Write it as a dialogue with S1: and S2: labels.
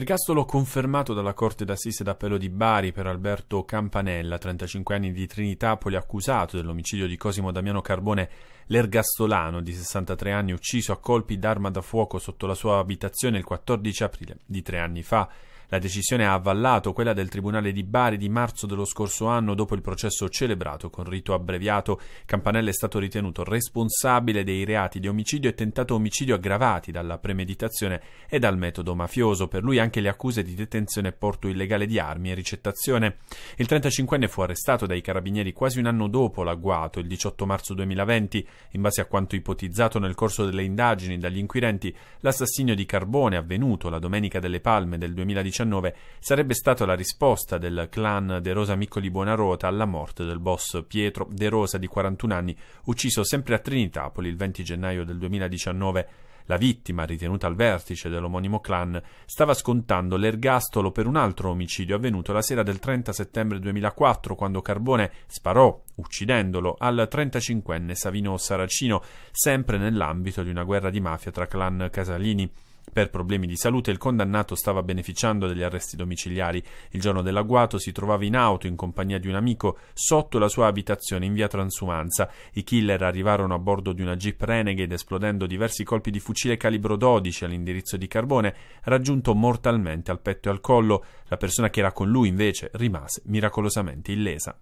S1: Ergastolo confermato dalla Corte d'Assise d'Appello di Bari per Alberto Campanella, 35 anni di Trinitapoli, accusato dell'omicidio di Cosimo Damiano Carbone, l'ergastolano di 63 anni ucciso a colpi d'arma da fuoco sotto la sua abitazione il 14 aprile di tre anni fa. La decisione ha avvallato quella del Tribunale di Bari di marzo dello scorso anno dopo il processo celebrato con rito abbreviato. Campanella è stato ritenuto responsabile dei reati di omicidio e tentato omicidio aggravati dalla premeditazione e dal metodo mafioso. Per lui anche le accuse di detenzione e porto illegale di armi e ricettazione. Il 35enne fu arrestato dai carabinieri quasi un anno dopo l'agguato, il 18 marzo 2020. In base a quanto ipotizzato nel corso delle indagini dagli inquirenti, l'assassinio di Carbone avvenuto la domenica delle Palme del 2019 2019 sarebbe stata la risposta del clan De Rosa Miccoli Buonarota alla morte del boss Pietro De Rosa di 41 anni, ucciso sempre a Trinitapoli il 20 gennaio del 2019. La vittima, ritenuta al vertice dell'omonimo clan, stava scontando l'ergastolo per un altro omicidio avvenuto la sera del 30 settembre 2004, quando Carbone sparò, uccidendolo, al 35enne Savino Saracino, sempre nell'ambito di una guerra di mafia tra clan casalini. Per problemi di salute il condannato stava beneficiando degli arresti domiciliari. Il giorno dell'agguato si trovava in auto in compagnia di un amico sotto la sua abitazione in via Transumanza. I killer arrivarono a bordo di una Jeep Renegade esplodendo diversi colpi di fucile calibro 12 all'indirizzo di Carbone, raggiunto mortalmente al petto e al collo. La persona che era con lui invece rimase miracolosamente illesa.